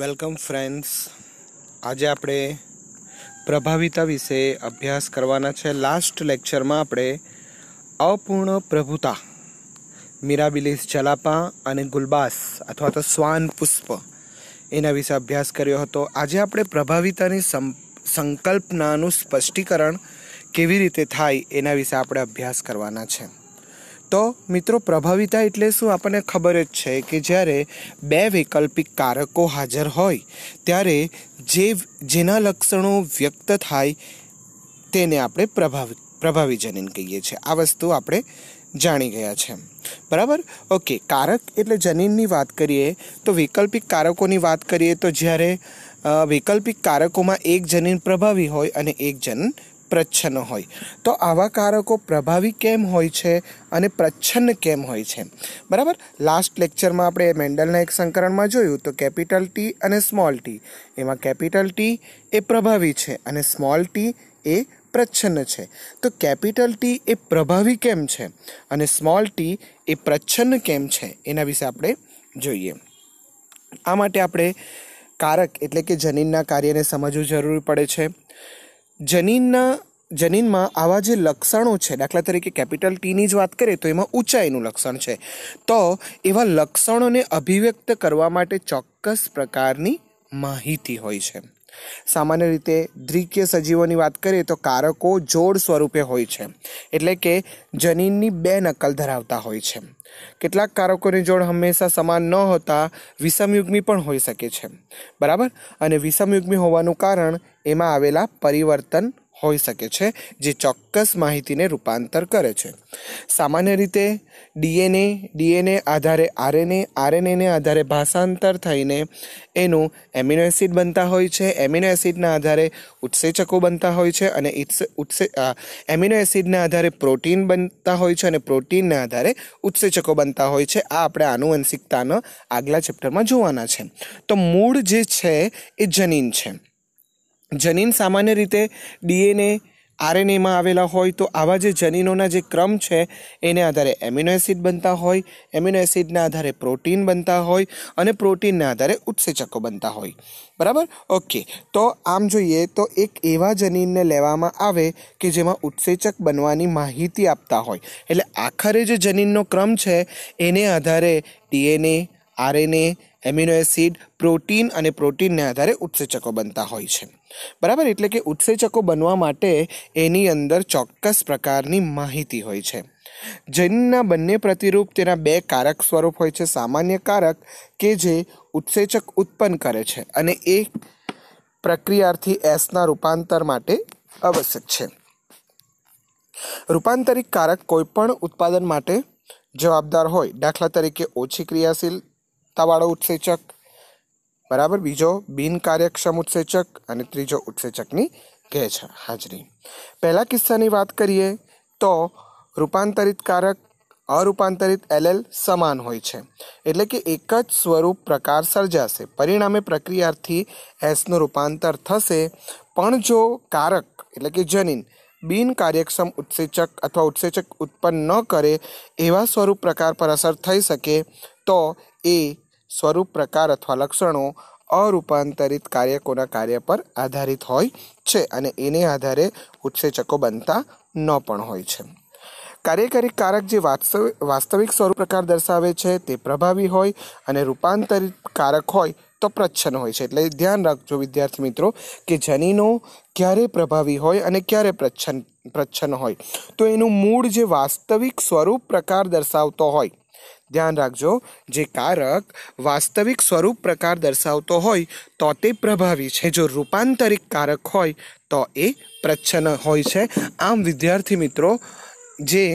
welcome friends આજે આપણે પ્રભાવિતા વિશે અભ્યાસ કરવાના છે લાસ્ટ લેક્ચરમાં આપણે અપૂર્ણ પ્રભુતા મીરાબિલિસ જલાપા અને ગુલબાસ અથવા તો શ્વાન પુષ્પ એના વિશે અભ્યાસ કર્યો હતો આજે આપણે પ્રભાવિતાની સંકલ્પનાનું સ્પષ્ટીકરણ કેવી રીતે થાય એના વિશે આપણે અભ્યાસ કરવાના છે તો મિત્રો પ્રભાવિતા એટલે શું આપણને ખબર જ છે કે જ્યારે બે વૈકલ્પિક કારકો હાજર હોય ત્યારે જે જેના લક્ષણો વ્યક્ત થાય તેને આપણે પ્રભાવિત પ્રભાવી જનીન કહીએ છીએ આ વસ્તુ આપણે જાણી ગયા છે બરાબર ઓકે કારક એટલે જનીનની વાત કરીએ તો વૈકલ્પિક કારકોની વાત કરીએ તો જ્યારે વૈકલ્પિક કારકોમાં એક જનીન પ્રભાવી હોય અને એક જનીન પ્રચ્છન્ન હોય તો આવા કારકો પ્રભાવી કેમ હોય છે અને પ્રચ્છન્ન કેમ હોય છે બરાબર લાસ્ટ લેક્ચરમાં આપણે મેન્ડલના એક સંકરણમાં જોયું તો કેપિટલ ટી અને સ્મોલ ટી એમાં કેપિટલ ટી એ પ્રભાવી છે અને સ્મોલ ટી એ પ્રચ્છન્ન છે તો કેપિટલ ટી એ પ્રભાવી કેમ છે અને સ્મોલ ટી એ પ્રચ્છન્ન કેમ છે એના વિશે આપણે જોઈએ આ માટે આપણે કારક એટલે કે જનીનના કાર્યને સમજવું જરૂરી પડે છે જનીનના જનીનમાં આવા જે લક્ષણો છે દાખલા તરીકે કેપિટલ ટીની જ વાત કરીએ તો એમાં ઊંચાઈનું લક્ષણ છે તો એવા લક્ષણોને અભિવ્યક્ત કરવા માટે ચોક્કસ પ્રકારની માહિતી હોય છે સામાન્ય રીતે દ્વિકીય સજીવોની વાત કરીએ તો કારકો જોડ સ્વરૂપે હોય છે એટલે કે જનીનની બે નકલ ધરાવતા હોય છે કેટલાક કારકોની જોડ હંમેશા સમાન ન હોતા વિષમયુગ્મી પણ હોઈ શકે છે બરાબર અને વિષમયુગ્મી હોવાનું કારણ એમાં આવેલા પરિવર્તન હોઈ શકે છે જે ચોક્કસ માહિતીને રૂપાંતર કરે છે સામાન્ય રીતે ડીએનએ ડીએનએ આધારે આરએનએ આરએનએને આધારે ભાષાંતર થઈને એનું એમિનો એસિડ બનતા હોય છે એમિનો એસિડના આધારે ઉત્સેચકો બનતા હોય છે અને ઉત્સે એમિનો એસિડના આધારે પ્રોટીન બનતા હોય છે અને પ્રોટીનના આધારે ઉત્સેચકો બનતા હોય છે આ આપણે આનુવંશિકતાના આગલા ચેપ્ટરમાં જોવાના છે તો મૂળ જે છે એ જનીન છે જનીન સામાન્ય રીતે ડીએનએ આરએનએમાં આવેલા હોય તો આવા જે જનીનોના જે ક્રમ છે એને આધારે એમિનો એસિડ બનતા હોય એમિનો એસિડના આધારે પ્રોટીન બનતા હોય અને પ્રોટીનના આધારે ઉત્સેચકો બનતા હોય બરાબર ઓકે તો આમ જોઈએ તો એક એવા જનીનને લેવામાં આવે કે જેમાં ઉત્સેચક બનવાની માહિતી આપતા હોય એટલે આખરે જે જનીનનો ક્રમ છે એને આધારે DNA RNA amino acid protein અને પ્રોટીનને આધારે ઉત્સેચકો બનતા હોય છે બરાબર એટલે કે ઉત્સેચકો બનવા માટે એની અંદર ચોક્કસ પ્રકારની માહિતી હોય છે જનીનના બંને પ્રતિરૂપ તેના બે કારક સ્વરૂપ હોય છે સામાન્ય કારક કે જે ઉત્સેચક ઉત્પન્ન કરે છે અને એ પ્રક્રિયાથી એસના રૂપાંતર માટે આવશ્યક છે રૂપાંતરિત કારક કોઈપણ ઉત્પાદન માટે જવાબદાર હોય દાખલા તરીકે ઓછી ક્રિયાશીલ સત્તાવાળો ઉત્સેચક બરાબર બીજો બિનકાર્યક્ષમ ઉત્સેચક અને ત્રીજો ઉત્સેચકની ગેજ હાજરી પહેલા કિસ્સાની વાત કરીએ તો રૂપાંતરિત કારક અરૂપાંતરિત એલએલ સમાન હોય છે એટલે કે એક જ સ્વરૂપ પ્રકાર સર્જાશે પરિણામે પ્રક્રિયાથી એસનું રૂપાંતર થશે પણ જો કારક એટલે કે જનીન બિનકાર્યક્ષમ ઉત્સેચક અથવા ઉત્સેચક ઉત્પન્ન ન કરે એવા સ્વરૂપ પ્રકાર પર અસર થઈ શકે તો એ સ્વરૂપ પ્રકાર અથવા લક્ષણો અરૂપાંતરિત કાર્યકોના કાર્ય પર આધારિત હોય છે અને એને આધારે ઉત્સેચકો બનતા ન પણ હોય છે કાર્યકારી કારક જે વાસ્તવિક સ્વરૂપ પ્રકાર દર્શાવે છે તે પ્રભાવી હોય અને રૂપાંતરિત કારક હોય તો પ્રચ્છન્ન હોય છે એટલે ધ્યાન રાખજો વિદ્યાર્થી મિત્રો કે જનીનો ક્યારે પ્રભાવી હોય અને ક્યારે પ્રચ્છન્ન પ્રચ્છન્ન હોય તો એનું મૂળ જે વાસ્તવિક સ્વરૂપ પ્રકાર દર્શાવતો હોય ધ્યાન રાખજો જે કારક વાસ્તવિક સ્વરૂપ પ્રકાર દર્શાવતો હોય તો તે પ્રભાવી છે જો રૂપાંતરિક કારક હોય તો એ પ્રચ્છન્ન હોય છે આમ વિદ્યાર્થી મિત્રો જે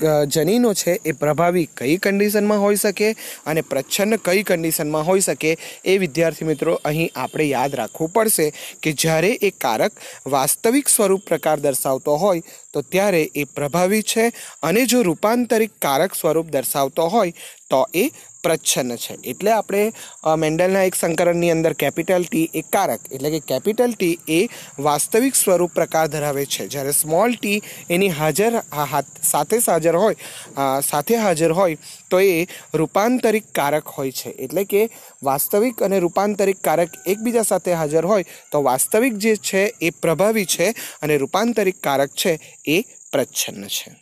જનીનો છે એ પ્રભાવી કઈ કન્ડિશનમાં હોઈ શકે અને પ્રચ્છન્ન કઈ કન્ડિશનમાં હોઈ શકે એ વિદ્યાર્થી મિત્રો અહીં આપણે યાદ રાખવું પડશે કે જ્યારે એ કારક વાસ્તવિક સ્વરૂપ પ્રકાર દર્શાવતો હોય તો ત્યારે એ પ્રભાવી છે અને જો રૂપાંતરિત કારક સ્વરૂપ દર્શાવતો હોય તો એ પ્રચ્છન્ન છે એટલે આપણે મેન્ડલના એક સંકરણની અંદર કેપિટલ ટી એ કારક એટલે કે કેપિટલ ટી એ વાસ્તવિક સ્વરૂપ પ્રકાર ધરાવે છે જ્યારે સ્મોલ ટી એની હાજર સાથે હાજર હોય સાથે હાજર હોય તો એ રૂપાંતરિક કારક હોય છે એટલે કે વાસ્તવિક અને રૂપાંતરિક કારક એકબીજા સાથે હાજર હોય તો વાસ્તવિક જે છે એ પ્રભાવી છે અને રૂપાંતરિક કારક છે એ પ્રચ્છન્ન છે